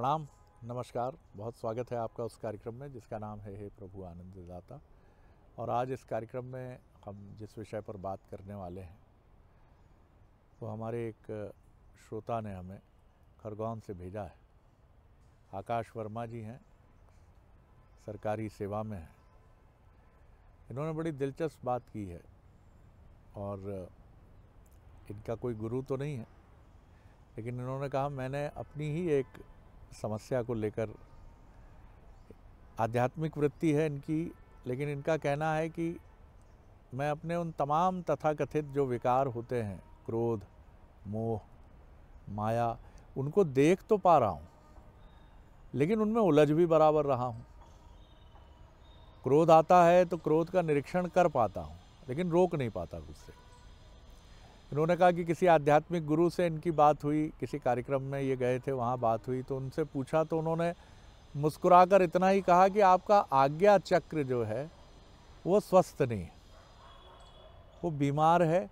प्रणाम नमस्कार बहुत स्वागत है आपका उस कार्यक्रम में जिसका नाम है हे प्रभु आनंददाता और आज इस कार्यक्रम में हम जिस विषय पर बात करने वाले हैं वो हमारे एक श्रोता ने हमें खरगोन से भेजा है आकाश वर्मा जी हैं सरकारी सेवा में हैं इन्होंने बड़ी दिलचस्प बात की है और इनका कोई गुरु तो नहीं है लेकिन इन्होंने कहा मैंने अपनी ही एक समस्या को लेकर आध्यात्मिक वृत्ति है इनकी लेकिन इनका कहना है कि मैं अपने उन तमाम तथाकथित जो विकार होते हैं क्रोध मोह माया उनको देख तो पा रहा हूँ लेकिन उनमें उलझ भी बराबर रहा हूँ क्रोध आता है तो क्रोध का निरीक्षण कर पाता हूँ लेकिन रोक नहीं पाता गुस्से को इन्होंने कहा कि किसी आध्यात्मिक गुरु से इनकी बात हुई किसी कार्यक्रम में ये गए थे वहाँ बात हुई तो उनसे पूछा तो उन्होंने मुस्कुराकर इतना ही कहा कि आपका आज्ञा चक्र जो है वो स्वस्थ नहीं है वो बीमार है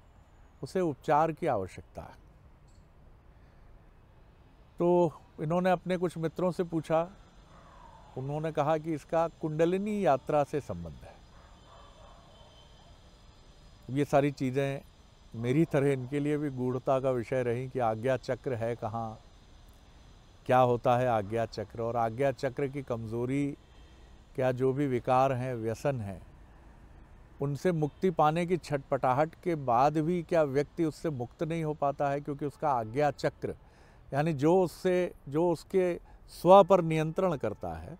उसे उपचार की आवश्यकता है तो इन्होंने अपने कुछ मित्रों से पूछा उन्होंने कहा कि इसका कुंडलिनी यात्रा से संबंध है ये सारी चीज़ें मेरी तरह इनके लिए भी गूढ़ता का विषय रही कि आज्ञा चक्र है कहाँ क्या होता है आज्ञा चक्र और आज्ञा चक्र की कमज़ोरी क्या जो भी विकार हैं व्यसन हैं उनसे मुक्ति पाने की छटपटाहट के बाद भी क्या व्यक्ति उससे मुक्त नहीं हो पाता है क्योंकि उसका आज्ञा चक्र यानी जो उससे जो उसके स्व पर नियंत्रण करता है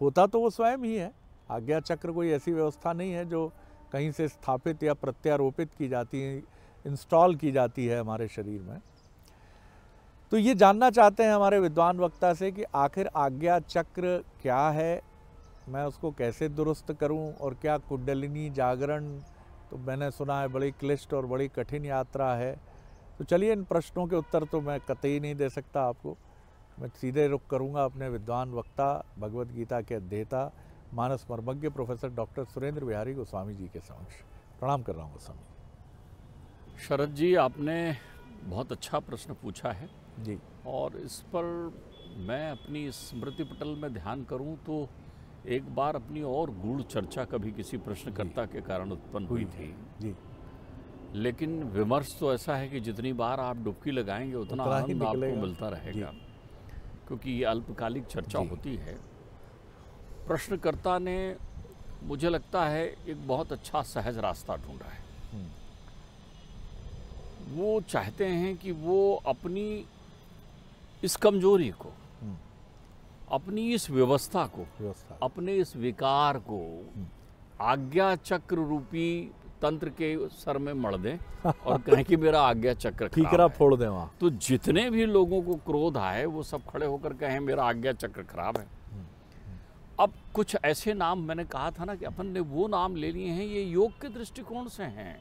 होता तो वो स्वयं ही है आज्ञा चक्र कोई ऐसी व्यवस्था नहीं है जो कहीं से स्थापित या प्रत्यारोपित की जाती है इंस्टॉल की जाती है हमारे शरीर में तो ये जानना चाहते हैं हमारे विद्वान वक्ता से कि आखिर आज्ञा चक्र क्या है मैं उसको कैसे दुरुस्त करूं और क्या कुंडलिनी जागरण तो मैंने सुना है बड़ी क्लिष्ट और बड़ी कठिन यात्रा है तो चलिए इन प्रश्नों के उत्तर तो मैं कतई नहीं दे सकता आपको मैं सीधे रुख करूंगा अपने विद्वान वक्ता भगवत गीता के अध्येता मानस मर्मज्ञ प्रोफेसर डॉक्टर सुरेंद्र बिहारी गोस्वामी जी के समक्ष प्रणाम कर रहा हूँ गोस्वामी शरद जी आपने बहुत अच्छा प्रश्न पूछा है जी और इस पर मैं अपनी स्मृति पटल में ध्यान करूं तो एक बार अपनी और गूढ़ चर्चा कभी किसी प्रश्नकर्ता के कारण उत्पन्न हुई थी जी लेकिन विमर्श तो ऐसा है कि जितनी बार आप डुबकी लगाएंगे उतना आनंद आपको मिलता रहेगा क्योंकि ये अल्पकालिक चर्चा होती है प्रश्नकर्ता ने मुझे लगता है एक बहुत अच्छा सहज रास्ता ढूंढा है हम्म। वो चाहते हैं कि वो अपनी इस कमजोरी को हम्म। अपनी इस व्यवस्था को व्यवस्था अपने इस विकार को हम्म। आज्ञा चक्र रूपी तंत्र के सर में मड़ दें और कहें कि मेरा आज्ञा चक्र खराब फोड़ दें वहाँ तो जितने भी लोगों को क्रोध आए वो सब खड़े होकर कहें मेरा आज्ञा चक्र खराब है हम्म, अब कुछ ऐसे नाम मैंने कहा था ना कि अपन ने वो नाम ले लिए हैं ये योग के दृष्टिकोण से हैं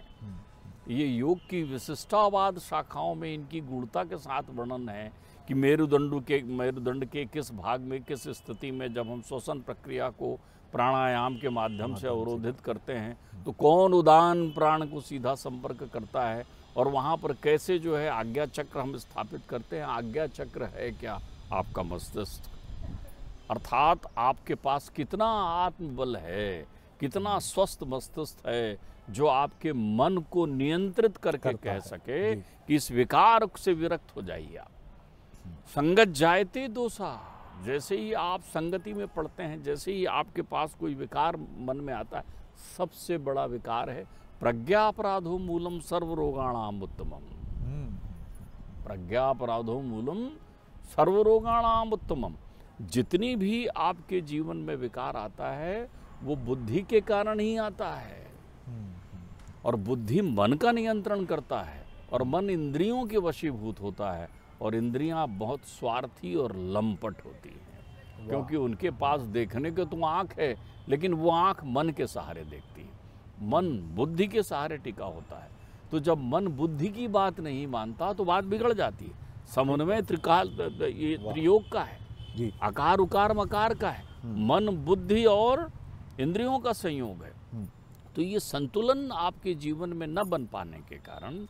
ये योग की विशिष्टावाद शाखाओं में इनकी गुणता के साथ वर्णन है कि मेरुदंड के मेरुदंड के किस भाग में किस स्थिति में जब हम श्वसन प्रक्रिया को प्राणायाम के माध्यम से अवरोधित करते हैं तो कौन उदान प्राण को सीधा संपर्क करता है और वहाँ पर कैसे जो है आज्ञा चक्र हम स्थापित करते हैं आज्ञा चक्र है क्या आपका मस्तिष्क अर्थात आपके पास कितना आत्मबल है कितना स्वस्थ मस्तिष्क है जो आपके मन को नियंत्रित करके कह सके कि इस विकार से विरक्त हो जाइए आप संगत जायते दोषा जैसे ही आप संगति में पड़ते हैं जैसे ही आपके पास कोई विकार मन में आता है सबसे बड़ा विकार है प्रज्ञा अपराधो मूलम सर्वरोगाणाम उत्तम हम्म। प्रज्ञा अपराधो मूलम सर्वरोगाणाम उत्तम जितनी भी आपके जीवन में विकार आता है वो बुद्धि के कारण ही आता है हम्म। और बुद्धि मन का नियंत्रण करता है और मन इंद्रियों के वशीभूत होता है और इंद्रियां बहुत स्वार्थी और लंपट होती हैं क्योंकि उनके पास देखने के तो आँख है लेकिन वो आँख मन के सहारे देखती है मन बुद्धि के सहारे टिका होता है तो जब मन बुद्धि की बात नहीं मानता तो बात बिगड़ जाती है समन्वय त्रिकाल ये त्रियोग का है आकार उकार मकार का है हम्म। मन बुद्धि और इंद्रियों का संयोग है तो ये संतुलन आपके जीवन में न बन पाने के कारण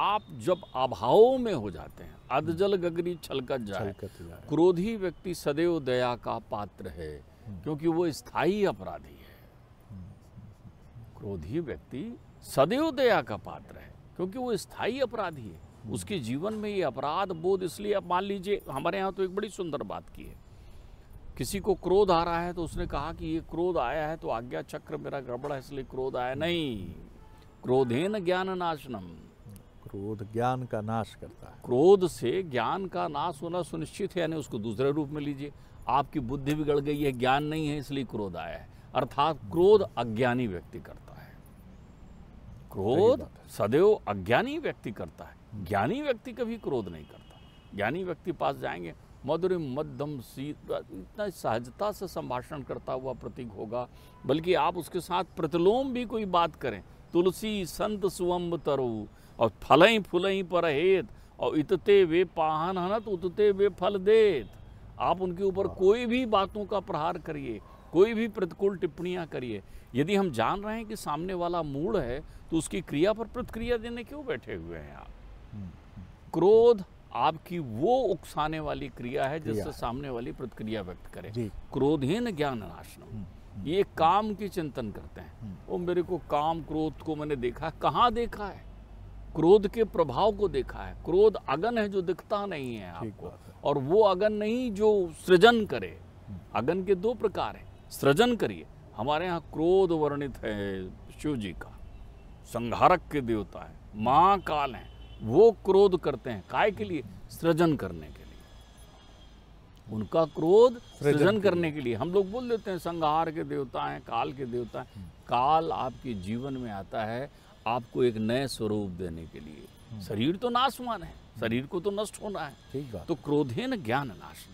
आप जब अभावों में हो जाते हैं हम्म। अधजल गगरी छलकत जाए हम्म। हम्म। क्रोधी व्यक्ति सदैव दया का पात्र है क्योंकि वो स्थायी अपराधी है क्रोधी व्यक्ति सदैव दया का पात्र है क्योंकि वो स्थायी अपराधी है उसके जीवन में ये अपराध बोध इसलिए आप मान लीजिए हमारे यहाँ तो एक बड़ी सुंदर बात की है किसी को क्रोध आ रहा है तो उसने कहा कि ये क्रोध आया है तो आज्ञा चक्र मेरा गड़बड़ है इसलिए क्रोध आया नहीं क्रोधे न ज्ञान नाशनम क्रोध ज्ञान का नाश करता है क्रोध से ज्ञान का नाश होना सुनिश्चित है यानी उसको दूसरे रूप में लीजिए आपकी बुद्धि बिगड़ गई है ज्ञान नहीं है इसलिए क्रोध आया है अर्थात क्रोध अज्ञानी व्यक्ति करता है क्रोध सदैव अज्ञानी व्यक्ति करता है ज्ञानी व्यक्ति कभी क्रोध नहीं करता ज्ञानी व्यक्ति पास जाएंगे मधुर मध्यम सी इतना सहजता से संभाषण करता हुआ प्रतीक होगा बल्कि आप उसके साथ प्रतिलोम भी कोई बात करें तुलसी संत सुअम्ब तरु और फलई फुलई पर हेत और इतते वे पाहन हनत उतते वे फल देत आप उनके ऊपर कोई भी बातों का प्रहार करिए कोई भी प्रतिकूल टिप्पणियाँ करिए यदि हम जान रहे हैं कि सामने वाला मूड है तो उसकी क्रिया पर प्रतिक्रिया देने क्यों बैठे हुए हैं आप हम्म, हम्म। क्रोध आपकी वो उकसाने वाली क्रिया है जिससे सामने वाली प्रतिक्रिया व्यक्त करे क्रोधहीन ज्ञान नाशन हम्म, हम्म। ये काम की चिंतन करते हैं वो हम्म। मेरे को काम क्रोध को मैंने देखा है कहाँ देखा है क्रोध के प्रभाव को देखा है क्रोध अगन है जो दिखता नहीं है आपको और वो अगन नहीं जो सृजन करे अगन के दो प्रकार है सृजन करिए हमारे यहाँ क्रोध वर्णित है शिव जी का संहारक के देवता है महाकाल हैं वो क्रोध करते हैं काय के लिए सृजन करने के लिए उनका क्रोध सृजन करने के लिए हम लोग बोल देते हैं संघार के देवता हैं काल के देवता हैं हम्म। काल आपके जीवन में आता है आपको एक नए स्वरूप देने के लिए हम्म। शरीर तो नाशवान है हम्म। शरीर को तो नष्ट होना है ठीक तो क्रोधे न ज्ञान नाश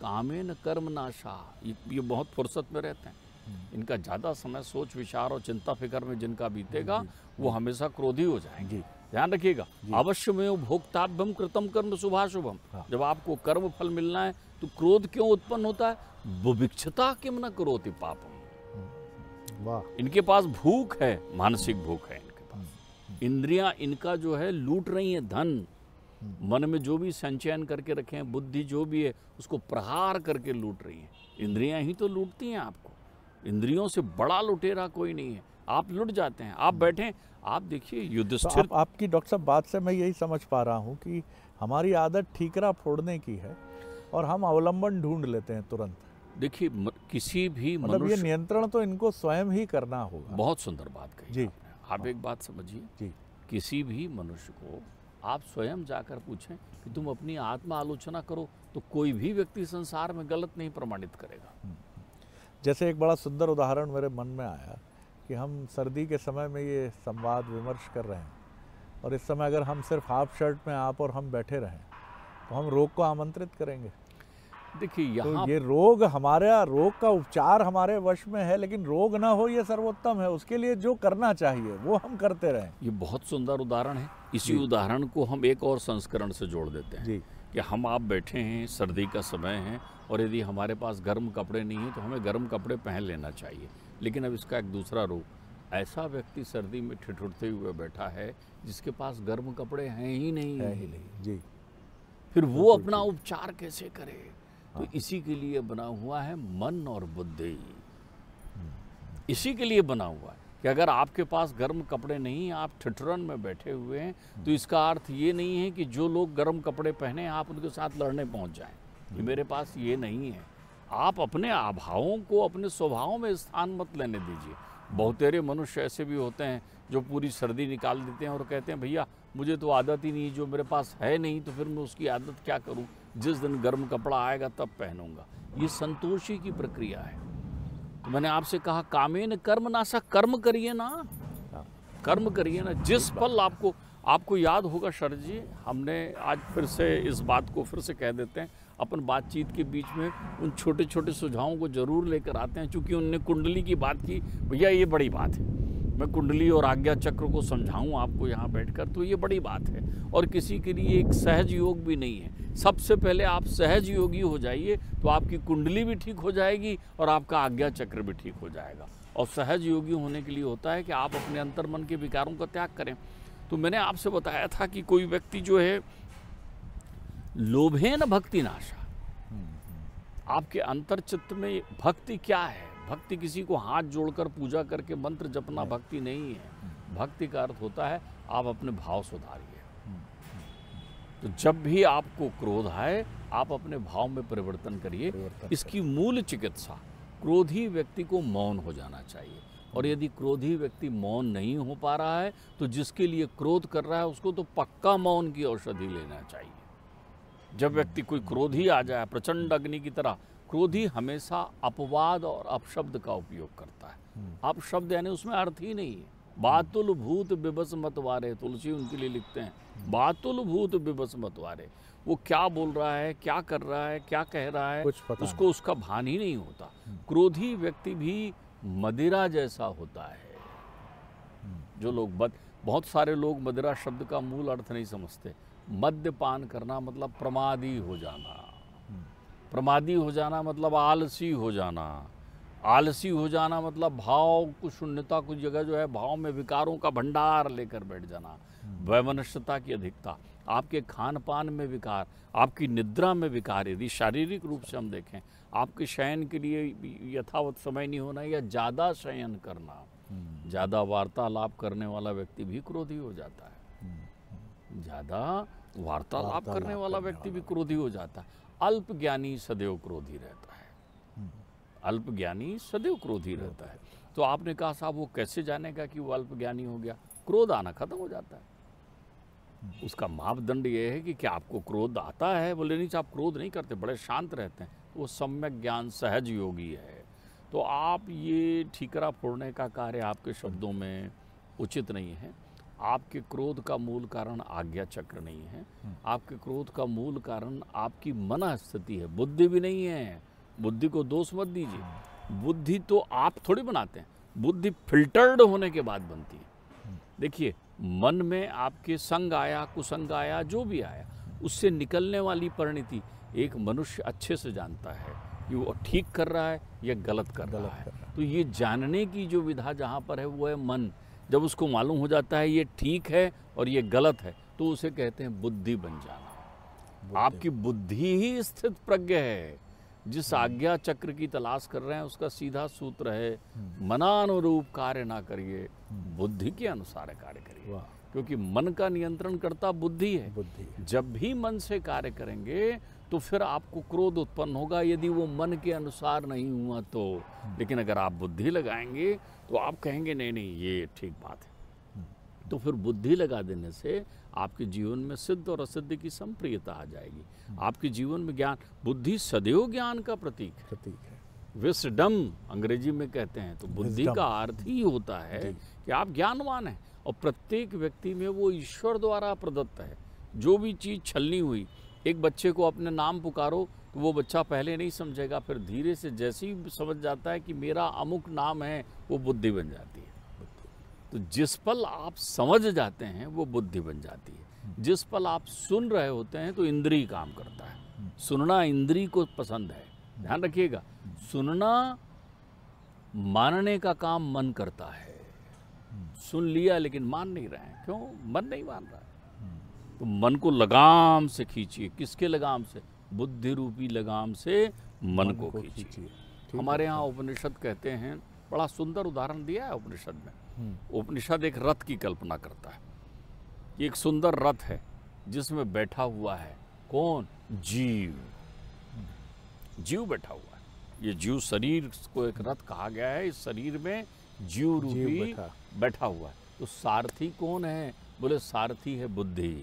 कामे न कर्म नाशा ये, ये बहुत फुर्सत में रहते हैं इनका ज़्यादा समय सोच विचार और चिंता फिक्र में जिनका बीतेगा वो हमेशा क्रोधी हो जाएंगे ध्यान रखिएगा अवश्य में भोक्ताभ्यम कृतम कर्म शुभाशुभम हाँ। जब आपको कर्म फल मिलना है तो क्रोध क्यों उत्पन्न होता है बुभिक्षता किम न करोति पापम हम्म। वाह इनके पास भूख है मानसिक भूख है इनके पास हम्म। इंद्रियां इनका जो है लूट रही है धन हम्म। मन में जो भी संचयन करके रखे हैं बुद्धि जो भी है उसको प्रहार करके लूट रही है इंद्रियां ही तो लूटती हैं आपको इंद्रियों से बड़ा लुटेरा कोई नहीं है आप लुट जाते हैं आप बैठे आप देखिए युद्ध तो आप, आपकी डॉक्टर साहब बात से मैं यही समझ पा रहा हूँ कि हमारी आदत ठीकरा फोड़ने की है और हम अवलंबन ढूंढ लेते हैं तुरंत देखिए किसी भी मतलब ये नियंत्रण तो इनको स्वयं ही करना होगा बहुत सुंदर बात कही जी आप एक बात समझिए जी किसी भी मनुष्य को आप स्वयं जाकर पूछें कि तुम अपनी आत्मा आलोचना करो तो कोई भी व्यक्ति संसार में गलत नहीं प्रमाणित करेगा हम्म, हम्म। जैसे एक बड़ा सुंदर उदाहरण मेरे मन में आया कि हम सर्दी के समय में ये संवाद विमर्श कर रहे हैं और इस समय अगर हम सिर्फ हाफ शर्ट में आप और हम बैठे रहें तो हम रोग को आमंत्रित करेंगे देखिए तो यहाँ तो ये रोग हमारे रोग का उपचार हमारे वश में है लेकिन रोग ना हो ये सर्वोत्तम है उसके लिए जो करना चाहिए वो हम करते रहे ये बहुत सुंदर उदाहरण है इसी उदाहरण को हम एक और संस्करण से जोड़ देते हैं जी कि हम आप बैठे हैं सर्दी का समय है और यदि हमारे पास गर्म कपड़े नहीं हैं तो हमें गर्म कपड़े पहन लेना चाहिए लेकिन अब इसका एक दूसरा रूप ऐसा व्यक्ति सर्दी में ठिठुरते हुए बैठा है जिसके पास गर्म कपड़े हैं ही नहीं है ही नहीं जी फिर वो अपना उपचार कैसे करे तो हाँ। इसी के लिए बना हुआ है मन और बुद्धि हम्म, हम्म। इसी के लिए बना हुआ है कि अगर आपके पास गर्म कपड़े नहीं आप ठिठुरन में बैठे हुए हैं हम्म। तो इसका अर्थ ये नहीं है कि जो लोग गर्म कपड़े पहने आप उनके साथ लड़ने पहुंच जाएं मेरे पास ये नहीं है आप अपने अभावों को अपने स्वभावों में स्थान मत लेने दीजिए बहुतेरे मनुष्य ऐसे भी होते हैं जो पूरी सर्दी निकाल देते हैं और कहते हैं भैया मुझे तो आदत ही नहीं जो मेरे पास है नहीं तो फिर मैं उसकी आदत क्या करूं जिस दिन गर्म कपड़ा आएगा तब पहनूंगा ये संतोषी की प्रक्रिया है तो मैंने आपसे कहा कामेन कर्म ना सा कर्म करिए ना कर्म करिए ना जिस पल आपको आपको याद होगा शरद जी हमने आज फिर से इस बात को फिर से कह देते हैं अपन बातचीत के बीच में उन छोटे छोटे सुझावों को ज़रूर लेकर आते हैं चूँकि उनने कुंडली की बात की भैया ये बड़ी बात है मैं कुंडली और आज्ञा चक्र को समझाऊं आपको यहाँ बैठकर तो ये बड़ी बात है और किसी के लिए एक सहज योग भी नहीं है सबसे पहले आप सहज योगी हो जाइए तो आपकी कुंडली भी ठीक हो जाएगी और आपका आज्ञा चक्र भी ठीक हो जाएगा और सहज योगी होने के लिए होता है कि आप अपने अंतर्मन के विकारों का त्याग करें तो मैंने आपसे बताया था कि कोई व्यक्ति जो है लोभे न भक्ति नाशा हम्म, हम्म। आपके अंतर चित्त में भक्ति क्या है भक्ति किसी को हाथ जोड़कर पूजा करके मंत्र जपना हम्म। भक्ति नहीं है भक्ति का अर्थ होता है आप अपने भाव सुधारिए तो जब भी आपको क्रोध आए आप अपने भाव में परिवर्तन करिए इसकी मूल चिकित्सा क्रोधी व्यक्ति को मौन हो जाना चाहिए और यदि क्रोधी व्यक्ति मौन नहीं हो पा रहा है तो जिसके लिए क्रोध कर रहा है उसको तो पक्का मौन की औषधि लेना चाहिए जब व्यक्ति कोई क्रोधी आ जाए प्रचंड अग्नि की तरह क्रोधी हमेशा अपवाद और अपशब्द का उपयोग करता है हम्म। अपशब्द यानी उसमें अर्थ ही नहीं है बातुल भूत बिबस मतवारे तुलसी उनके लिए लिखते हैं हम्म। बातुल भूत बिबस मतवारे वो क्या बोल रहा है क्या कर रहा है क्या कह रहा है कुछ पता उसको उसका भान ही नहीं होता हम्म। क्रोधी व्यक्ति भी मदिरा जैसा होता है जो लोग बहुत सारे लोग मदिरा शब्द का मूल अर्थ नहीं समझते मद्यपान करना मतलब प्रमादी हो जाना हम्म। प्रमादी हो जाना मतलब आलसी हो जाना आलसी हो जाना मतलब भाव को शून्यता कुछ जगह जो है भाव में विकारों का भंडार लेकर बैठ जाना हम्म। वैमनुष्यता की अधिकता आपके खान पान में विकार आपकी निद्रा में विकार यदि शारीरिक रूप से हम देखें आपके शयन के लिए यथावत समय नहीं होना या ज़्यादा शयन करना हम्म। ज़्यादा वार्तालाप करने वाला व्यक्ति भी क्रोधी हो जाता है ज़्यादा वार्तालाप करने वाला व्यक्ति भी क्रोधी हो जाता है अल्प ज्ञानी सदैव क्रोधी रहता है हम्म। अल्प ज्ञानी सदैव क्रोधी रहता है तो आपने कहा साहब वो कैसे जानेगा कि वो अल्प ज्ञानी हो गया क्रोध आना खत्म हो जाता है हम्म। उसका मापदंड ये है कि क्या आपको क्रोध आता है बोले नहीं आप क्रोध नहीं करते बड़े शांत रहते हैं वो सम्यक ज्ञान सहज योगी है तो आप ये ठीकरा फोड़ने का कार्य आपके शब्दों में उचित नहीं है आपके क्रोध का मूल कारण आज्ञा चक्र नहीं है हम्म। आपके क्रोध का मूल कारण आपकी मना स्थिति है बुद्धि भी नहीं है बुद्धि को दोष मत दीजिए हम्म। बुद्धि तो आप थोड़ी बनाते हैं बुद्धि फिल्टर्ड होने के बाद बनती है हम्म। देखिए मन में आपके संग आया कुसंग आया जो भी आया उससे निकलने वाली परिणति एक मनुष्य अच्छे से जानता है कि वो ठीक कर रहा है या गलत कर गलत रहा है तो ये जानने की जो विधा जहाँ पर है वो है मन जब उसको मालूम हो जाता है ये ठीक है और ये गलत है तो उसे कहते हैं बुद्धि बन जाना आपकी बुद्धि ही स्थित प्रज्ञ है जिस हम्म। आज्ञा चक्र की तलाश कर रहे हैं उसका सीधा सूत्र है हम्म। मनानुरूप कार्य ना करिए हम्म। बुद्धि के अनुसार कार्य करिए क्योंकि मन का नियंत्रण करता बुद्धि है बुद्धि जब भी मन से कार्य करेंगे तो फिर आपको क्रोध उत्पन्न होगा यदि वो मन के अनुसार नहीं हुआ तो लेकिन अगर आप बुद्धि लगाएंगे तो आप कहेंगे नहीं नहीं ये ठीक बात है तो फिर बुद्धि लगा देने से आपके जीवन में सिद्ध और असिद्ध की संप्रियता आ जाएगी आपके जीवन में ज्ञान बुद्धि सदैव ज्ञान का प्रतीक है प्रतीक है विस्डम अंग्रेजी में कहते हैं तो बुद्धि का अर्थ ही होता है कि आप ज्ञानवान हैं और प्रत्येक व्यक्ति में वो ईश्वर द्वारा प्रदत्त है जो भी चीज़ छलनी हुई एक बच्चे को अपने नाम पुकारो तो वो बच्चा पहले नहीं समझेगा फिर धीरे से जैसे ही समझ जाता है कि मेरा अमुक नाम है वो बुद्धि बन जाती है तो जिस पल आप समझ जाते हैं वो बुद्धि बन जाती है जिस पल आप सुन रहे होते हैं तो इंद्री काम करता है सुनना इंद्री को पसंद है ध्यान रखिएगा सुनना मानने का काम मन करता है सुन लिया लेकिन मान नहीं रहे हैं क्यों मन नहीं मान रहा है तो मन को लगाम से खींचिए किसके लगाम से बुद्धि रूपी लगाम से मन, मन को, को खींचिए हमारे यहाँ अच्छा। उपनिषद कहते हैं बड़ा सुंदर उदाहरण दिया है उपनिषद में हम्म। उपनिषद एक रथ की कल्पना करता है एक सुंदर रथ है जिसमें बैठा हुआ है कौन जीव हम्म। जीव बैठा हुआ है ये जीव शरीर को एक रथ कहा गया है इस शरीर में जीव रूपी बैठा।, बैठा हुआ है तो सारथी कौन है बोले सारथी है बुद्धि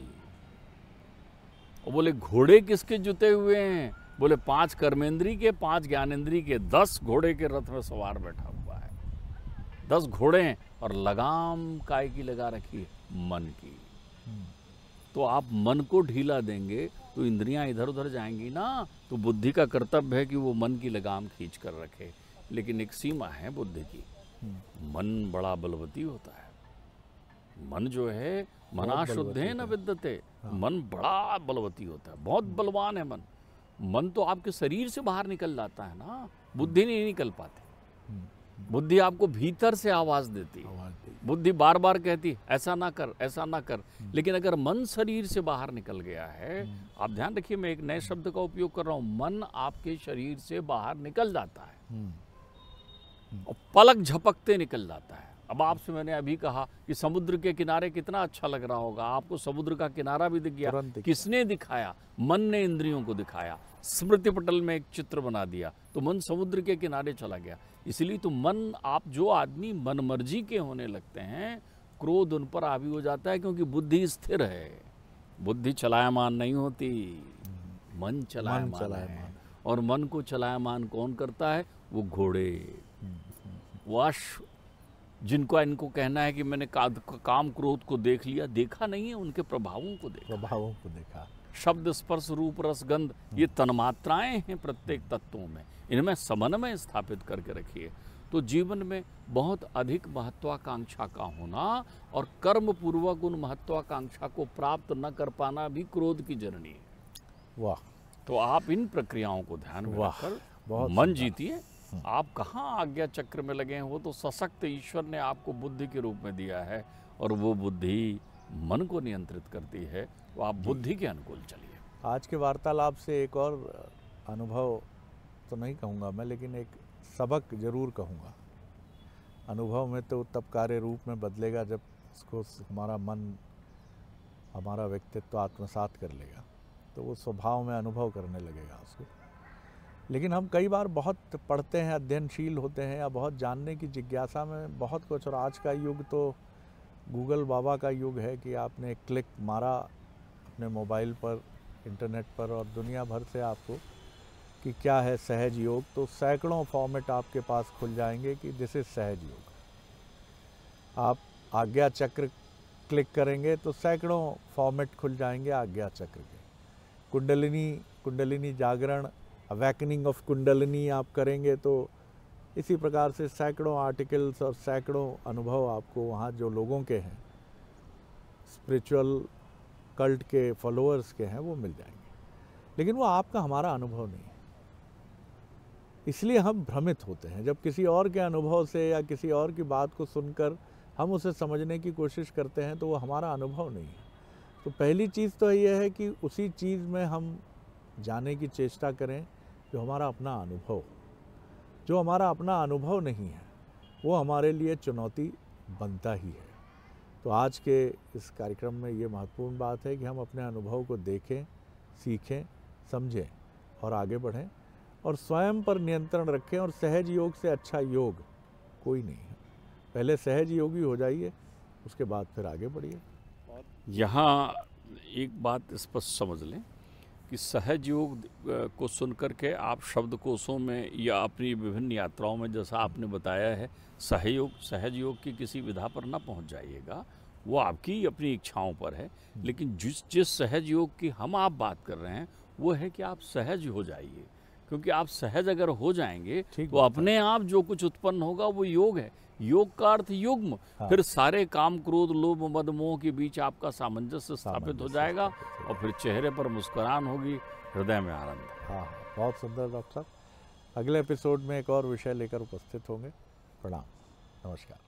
और बोले घोड़े किसके जुते हुए हैं बोले पांच कर्मेंद्री के पांच ज्ञानेन्द्री के दस घोड़े के रथ में सवार बैठा हुआ है दस घोड़े हैं और लगाम काय की लगा रखी है मन की तो आप मन को ढीला देंगे तो इंद्रियां इधर उधर जाएंगी ना तो बुद्धि का कर्तव्य है कि वो मन की लगाम खींच कर रखे लेकिन एक सीमा है बुद्धि की हम्म। मन बड़ा बलवती होता है मन जो है मनाशुद्धे न विद्यते मन बड़ा बलवती होता है बहुत बलवान है मन मन तो आपके शरीर से बाहर निकल जाता है ना बुद्धि नहीं निकल पाती हम्म, हम्म। बुद्धि आपको भीतर से आवाज देती है बुद्धि बार बार कहती ऐसा ना कर ऐसा ना कर हम्म। लेकिन अगर मन शरीर से बाहर निकल गया है आप ध्यान रखिए मैं एक नए शब्द का उपयोग कर रहा हूँ मन आपके शरीर से बाहर निकल जाता है और पलक झपकते निकल जाता है अब आपसे मैंने अभी कहा कि समुद्र के किनारे कितना अच्छा लग रहा होगा आपको समुद्र का किनारा भी दिख गया किसने दिखाया मन ने इंद्रियों को दिखाया स्मृति पटल में एक चित्र बना दिया तो मन समुद्र के किनारे चला गया इसलिए तो मन आप जो आदमी मनमर्जी के होने लगते हैं क्रोध उन पर आवी हो जाता है क्योंकि बुद्धि स्थिर है बुद्धि चलायमान नहीं होती मन चलायमान, चलायमान और मन को चलायमान कौन करता है वो घोड़े हम्म, हम्म, हम्म। वो अश्व जिनको इनको कहना है कि मैंने का, काम क्रोध को देख लिया देखा नहीं है उनके प्रभावों को देखा प्रभावों को देखा शब्द स्पर्श रूप रस गंध ये हम्म। तन्मात्राएं हैं प्रत्येक तत्वों में इनमें समन्वय स्थापित करके रखिए तो जीवन में बहुत अधिक महत्वाकांक्षा का होना और कर्म पूर्वक उन महत्वाकांक्षा को प्राप्त न कर पाना भी क्रोध की जननी है वाह तो आप इन प्रक्रियाओं को ध्यान में रखकर मन जीतिए आप कहाँ आज्ञा चक्र में लगे हैं वो तो सशक्त ईश्वर ने आपको बुद्धि के रूप में दिया है और वो बुद्धि मन को नियंत्रित करती है तो आप बुद्धि के अनुकूल चलिए आज के वार्तालाप से एक और अनुभव तो नहीं कहूँगा मैं लेकिन एक सबक जरूर कहूँगा अनुभव में तो तब कार्य रूप में बदलेगा जब उसको हमारा मन हमारा व्यक्तित्व तो आत्मसात कर लेगा तो वो स्वभाव में अनुभव करने लगेगा उसको लेकिन हम कई बार बहुत पढ़ते हैं अध्ययनशील होते हैं या बहुत जानने की जिज्ञासा में बहुत कुछ और आज का युग तो गूगल बाबा का युग है कि आपने क्लिक मारा अपने मोबाइल पर इंटरनेट पर और दुनिया भर से आपको कि क्या है सहज योग तो सैकड़ों फॉर्मेट आपके पास खुल जाएंगे कि दिस इज़ सहज योग आप आज्ञा चक्र क्लिक करेंगे तो सैकड़ों फॉर्मेट खुल जाएंगे आज्ञा चक्र के कुंडलिनी कुंडलिनी जागरण अवैकनिंग ऑफ कुंडलनी आप करेंगे तो इसी प्रकार से सैकड़ों आर्टिकल्स और सैकड़ों अनुभव आपको वहाँ जो लोगों के हैं स्पिरिचुअल कल्ट के फॉलोअर्स के हैं वो मिल जाएंगे लेकिन वो आपका हमारा अनुभव नहीं है इसलिए हम भ्रमित होते हैं जब किसी और के अनुभव से या किसी और की बात को सुनकर हम उसे समझने की कोशिश करते हैं तो वो हमारा अनुभव नहीं है तो पहली चीज़ तो यह है कि उसी चीज़ में हम जाने की चेष्टा करें जो हमारा अपना अनुभव जो हमारा अपना अनुभव नहीं है वो हमारे लिए चुनौती बनता ही है तो आज के इस कार्यक्रम में ये महत्वपूर्ण बात है कि हम अपने अनुभव को देखें सीखें समझें और आगे बढ़ें और स्वयं पर नियंत्रण रखें और सहज योग से अच्छा योग कोई नहीं है पहले सहज योगी हो जाइए उसके बाद फिर आगे बढ़िए यहाँ एक बात स्पष्ट समझ लें कि सहज योग को सुन के आप शब्दकोशों में या अपनी विभिन्न यात्राओं में जैसा आपने बताया है सहयोग सहज योग की किसी विधा पर ना पहुंच जाइएगा वो आपकी अपनी इच्छाओं पर है हम्म। लेकिन जिस जिस सहज योग की हम आप बात कर रहे हैं वो है कि आप सहज हो जाइए क्योंकि आप सहज अगर हो जाएंगे तो अपने आप जो कुछ उत्पन्न होगा वो योग है योग का अर्थ युग्म हाँ। फिर सारे काम क्रोध लोभ मद मोह के बीच आपका सामंजस्य स्थापित हो जाएगा और फिर चेहरे पर मुस्कुरान होगी हृदय में आनंद हाँ, हाँ बहुत सुंदर डॉक्टर साहब अगले एपिसोड में एक और विषय लेकर उपस्थित होंगे प्रणाम नमस्कार